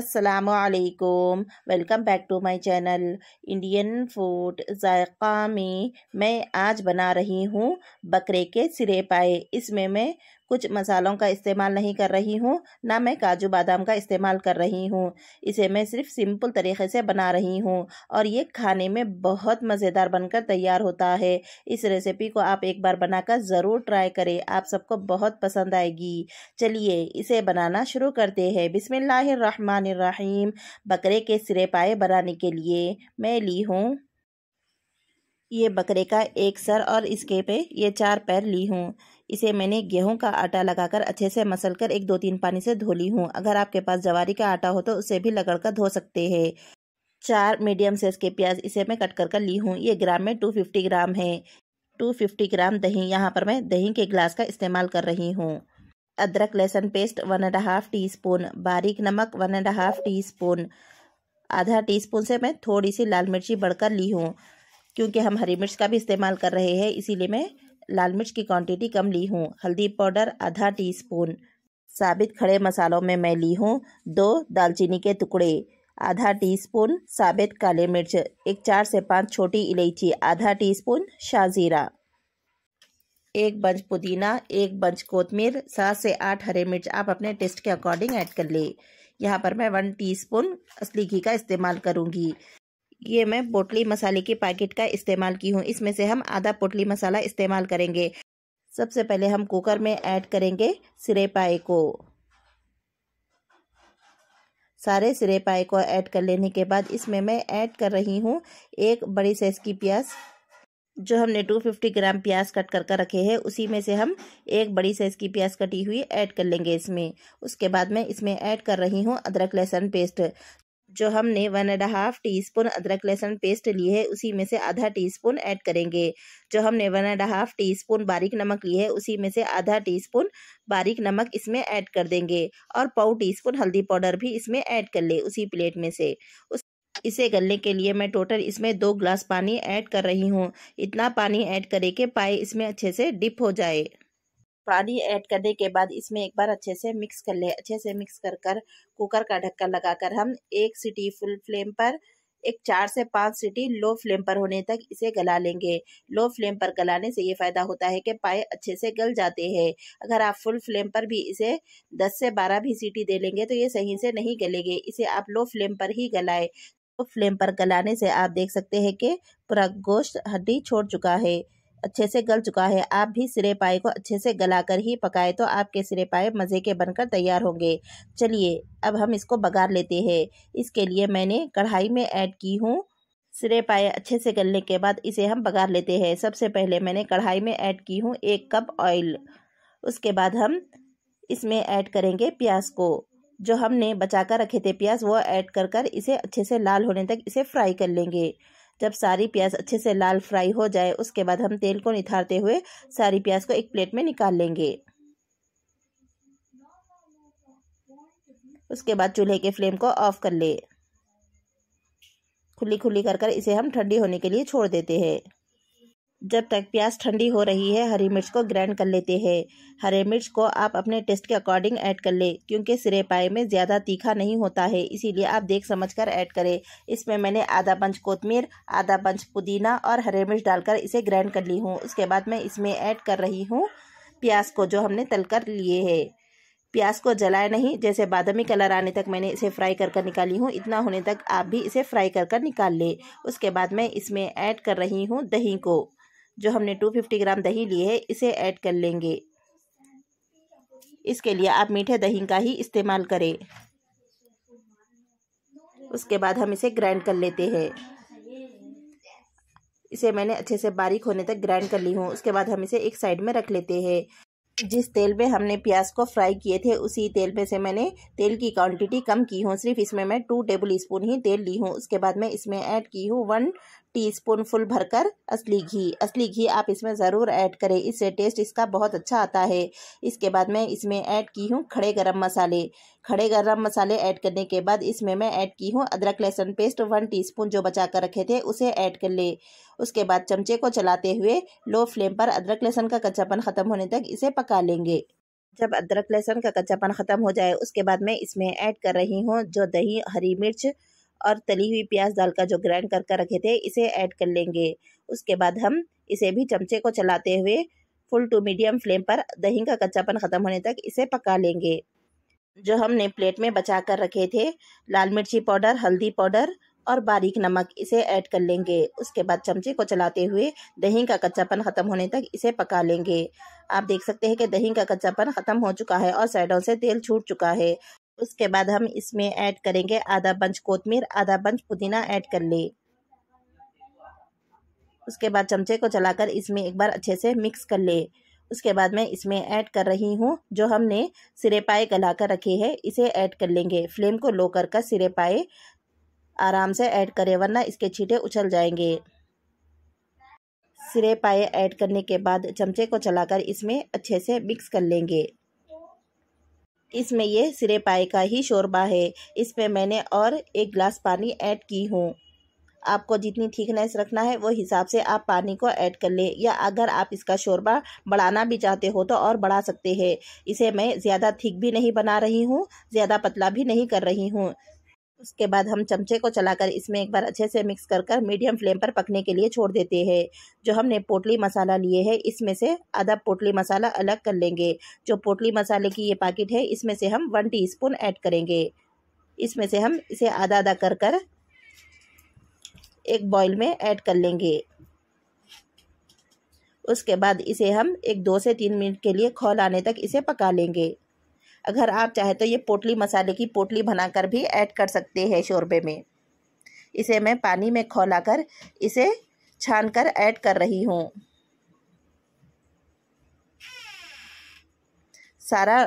असलकुम welcome back to my channel Indian food जायका में मैं आज बना रही हूँ बकरे के सिरे पाए इसमें मैं कुछ मसालों का इस्तेमाल नहीं कर रही हूँ ना मैं काजू बादाम का इस्तेमाल कर रही हूँ इसे मैं सिर्फ सिंपल तरीके से बना रही हूँ और ये खाने में बहुत मज़ेदार बनकर तैयार होता है इस रेसिपी को आप एक बार बनाकर ज़रूर ट्राई करें आप सबको बहुत पसंद आएगी चलिए इसे बनाना शुरू करते हैं बिसमीम बकरे के सिरे पाए बनाने के लिए मैं ली हूँ ये बकरे का एक सर और इसके पे ये चार पैर ली हूँ इसे मैंने गेहूं का आटा लगाकर अच्छे से मसल कर एक दो तीन पानी से धो ली हूँ अगर आपके पास जवारी का आटा हो तो उसे भी लगड़ कर धो सकते हैं चार मीडियम साइज के प्याज इसे मैं कट कर कर ली हूँ ये ग्राम में टू फिफ्टी ग्राम है टू फिफ्टी ग्राम दही यहाँ पर मैं दही के ग्लास का इस्तेमाल कर रही हूँ अदरक लहसुन paste one and half teaspoon बारीक नमक one and half teaspoon आधा टी स्पून से मैं थोड़ी सी लाल मिर्ची बढ़कर ली हूँ क्योंकि हम हरी मिर्च का भी इस्तेमाल कर रहे हैं इसीलिए मैं लाल मिर्च की क्वांटिटी कम ली हूँ हल्दी पाउडर आधा टीस्पून साबित खड़े मसालों में मैं ली हूँ दो दालचीनी के टुकड़े आधा टीस्पून साबित काले मिर्च एक चार से पाँच छोटी इलायची आधा टीस्पून शाहजीरा एक बंच पुदीना एक बंच कोतमीर सात से आठ हरे मिर्च आप अपने टेस्ट के अकॉर्डिंग ऐड कर लें यहाँ पर मैं वन टीस्पून असली घी का इस्तेमाल करूँगी ये मैं पोटली मसाले की पैकेट का इस्तेमाल की हूँ इसमें से हम आधा पोटली मसाला इस्तेमाल करेंगे सबसे पहले हम कुकर में ऐड करेंगे सिरे पाए को सारे सिरे पाए को ऐड कर लेने के बाद इसमें मैं ऐड कर रही हूँ एक बड़ी साइज़ की प्याज जो हमने 250 ग्राम प्याज कट कर कर रखे हैं उसी में से हम एक बड़ी साइज़ की प्याज कटी हुई ऐड कर लेंगे इसमें उसके बाद मैं इसमें ऐड कर रही हूँ अदरक लहसुन पेस्ट जो हमने one and half teaspoon अदरक लहसुन पेस्ट ली है उसी में से आधा टी स्पून ऐड करेंगे जो हमने one and half teaspoon बारीक नमक ली है उसी में से आधा टी स्पून बारीक नमक इसमें ऐड कर देंगे और पाव टी स्पून हल्दी पाउडर भी इसमें ऐड कर ले उसी प्लेट में से उस इसे गलने के लिए मैं टोटल इसमें दो ग्लास पानी ऐड कर रही हूँ इतना पानी ऐड करे के पाए इसमें अच्छे से डिप हो जाए पानी ऐड करने के बाद इसमें एक बार अच्छे से मिक्स कर ले अच्छे से मिक्स कर कर कुकर का ढक्कन लगाकर हम एक सीटी फुल फ्लेम पर एक चार से पाँच सीटी लो फ्लेम पर होने तक इसे गला लेंगे लो फ्लेम पर गलाने से ये फ़ायदा होता है कि पाए अच्छे से गल जाते हैं अगर आप फुल फ्लेम पर भी इसे दस से बारह भी सीटी दे लेंगे तो ये सही से नहीं गलेंगे इसे आप लो फ्लेम पर ही गलाएँ तो फ्लेम पर गलाने से आप देख सकते हैं कि पूरा गोश्त हड्डी छोड़ चुका है अच्छे से गल चुका है आप भी सिरे पाए को अच्छे से गलाकर ही पकाए तो आपके सिरे पाए मज़े के बनकर तैयार होंगे चलिए अब हम इसको बघार लेते हैं इसके लिए मैंने कढ़ाई में ऐड की हूँ सिरे पाए अच्छे से गलने के बाद इसे हम बघार लेते हैं सबसे पहले मैंने कढ़ाई में ऐड की हूँ एक कप ऑयल उसके बाद हम इसमें ऐड करेंगे प्याज को जो हमने बचा कर रखे थे प्याज वो ऐड कर कर इसे अच्छे से लाल होने तक इसे फ्राई कर लेंगे जब सारी प्याज अच्छे से लाल फ्राई हो जाए उसके बाद हम तेल को निथारते हुए सारी प्याज को एक प्लेट में निकाल लेंगे उसके बाद चूल्हे के फ्लेम को ऑफ कर ले खुली खुली कर कर इसे हम ठंडी होने के लिए छोड़ देते हैं जब तक प्याज ठंडी हो रही है हरी मिर्च को ग्राइंड कर लेते हैं हरे मिर्च को आप अपने टेस्ट के अकॉर्डिंग ऐड कर लें क्योंकि सिरे पाए में ज़्यादा तीखा नहीं होता है इसीलिए आप देख समझ कर ऐड करें इसमें मैंने आधा पंच कोतमीर आधा पंच पुदीना और हरे मिर्च डालकर इसे ग्राइंड कर ली हूँ उसके बाद मैं इसमें ऐड कर रही हूँ प्याज को जो हमने तल कर लिए है प्याज को जलाया नहीं जैसे बादामी कलर आने तक मैंने इसे फ्राई कर कर निकाली हूँ इतना होने तक आप भी इसे फ्राई कर कर निकाल लें उसके बाद मैं इसमें ऐड कर रही हूँ दही को जो हमने 250 ग्राम दही लिए है इसे ऐड कर लेंगे इसके लिए आप मीठे दही का ही इस्तेमाल करें उसके बाद हम इसे ग्राइंड कर लेते हैं इसे मैंने अच्छे से बारीक होने तक ग्राइंड कर ली हूँ उसके बाद हम इसे एक साइड में रख लेते हैं जिस तेल में हमने प्याज को फ्राई किए थे उसी तेल में से मैंने तेल की क्वांटिटी कम की हूँ सिर्फ इसमें मैं टू टेबल स्पून ही तेल ली हूँ उसके बाद मैं इसमें ऐड की हूँ वन स्पून फुल भरकर असली घी असली घी आप इसमें ज़रूर ऐड करें इससे टेस्ट इसका बहुत अच्छा आता है इसके बाद मैं इसमें ऐड की हूँ खड़े गरम मसाले खड़े गरम मसाले ऐड करने के बाद इसमें मैं ऐड की हूँ अदरक लहसुन पेस्ट वन टीस्पून जो बचा कर रखे थे उसे ऐड कर ले उसके बाद चमचे को चलाते हुए लो फ्लेम पर अदरक लहसुन का कच्चापन ख़त्म होने तक इसे पका लेंगे जब अदरक लहसुन का कच्चापन ख़त्म हो जाए उसके बाद मैं इसमें ऐड कर रही हूँ जो दही हरी मिर्च और तली हुई प्याज दाल का जो ग्राइंड करके रखे थे इसे ऐड कर लेंगे उसके बाद हम इसे भी चमचे को चलाते हुए फुल टू मीडियम फ्लेम पर दही का कच्चापन ख़त्म होने तक इसे पका लेंगे जो हमने प्लेट में बचा कर रखे थे लाल मिर्ची पाउडर हल्दी पाउडर और बारीक नमक इसे ऐड कर लेंगे उसके बाद चमचे को चलाते हुए दही का कच्चापन ख़त्म होने तक इसे पका लेंगे आप देख सकते हैं कि दही का कच्चापन ख़त्म हो चुका है और साइडों से तेल छूट चुका है उसके बाद हम इसमें ऐड करेंगे आधा बंच कोतमीर आधा बंच पुदीना ऐड कर ले उसके बाद चमचे को चलाकर इसमें एक बार अच्छे से मिक्स कर ले उसके बाद मैं इसमें ऐड कर रही हूँ जो हमने सिरे पाए गला कर रखे है इसे ऐड कर लेंगे फ्लेम को लो कर कर सिरे पाए आराम से ऐड करें वरना इसके छीटे उछल जाएंगे सिरे पाए ऐड करने के बाद चमचे को चलाकर इसमें अच्छे से मिक्स कर लेंगे इसमें यह सिरे पाए का ही शोरबा है इसमें मैंने और एक गिलास पानी ऐड की हूँ आपको जितनी थिकनेस रखना है वो हिसाब से आप पानी को ऐड कर लें या अगर आप इसका शोरबा बढ़ाना भी चाहते हो तो और बढ़ा सकते हैं इसे मैं ज़्यादा थिक भी नहीं बना रही हूँ ज़्यादा पतला भी नहीं कर रही हूँ उसके बाद हम चमचे को चलाकर इसमें एक बार अच्छे से मिक्स कर कर मीडियम फ्लेम पर पकने के लिए छोड़ देते हैं जो हमने पोटली मसाला लिए है इसमें से आधा पोटली मसाला अलग कर लेंगे जो पोटली मसाले की ये पैकेट है इसमें से हम वन टी स्पून ऐड करेंगे इसमें से हम इसे आधा आधा कर कर एक बॉइल में ऐड कर लेंगे उसके बाद इसे हम एक दो से तीन मिनट के लिए खोल आने तक इसे पका लेंगे अगर आप चाहे तो ये पोटली मसाले की पोटली बनाकर भी ऐड कर सकते हैं शोरबे में इसे मैं पानी में खौलाकर इसे छान कर ऐड कर रही हूँ सारा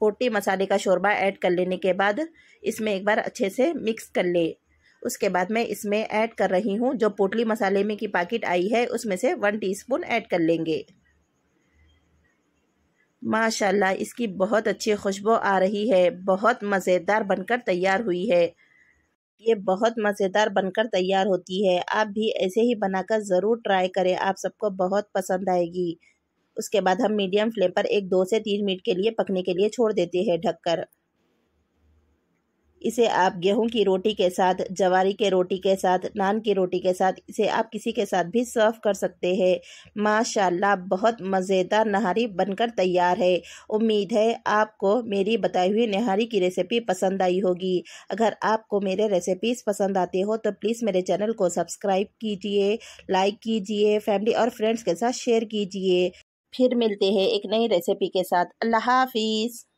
पोटी मसाले का शोरबा ऐड कर लेने के बाद इसमें एक बार अच्छे से मिक्स कर ले उसके बाद मैं इसमें ऐड कर रही हूँ जो पोटली मसाले में की पैकेट आई है उसमें से वन टीस्पून ऐड कर लेंगे माशाल्लाह इसकी बहुत अच्छी खुशबू आ रही है बहुत मज़ेदार बनकर तैयार हुई है ये बहुत मज़ेदार बनकर तैयार होती है आप भी ऐसे ही बनाकर ज़रूर ट्राई करें आप सबको बहुत पसंद आएगी उसके बाद हम मीडियम फ्लेम पर एक दो से तीन मिनट के लिए पकने के लिए छोड़ देते हैं ढककर इसे आप गेहूं की रोटी के साथ जवारी के रोटी के साथ नान की रोटी के साथ इसे आप किसी के साथ भी सर्व कर सकते हैं माशाल्लाह बहुत मज़ेदार नहारी बनकर तैयार है उम्मीद है आपको मेरी बताई हुई नहारी की रेसिपी पसंद आई होगी अगर आपको मेरे रेसिपीज़ पसंद आते हो तो प्लीज़ मेरे चैनल को सब्सक्राइब कीजिए लाइक कीजिए फैमिली और फ्रेंड्स के साथ शेयर कीजिए फिर मिलते हैं एक नई रेसिपी के साथ अल्लाह हाफिज़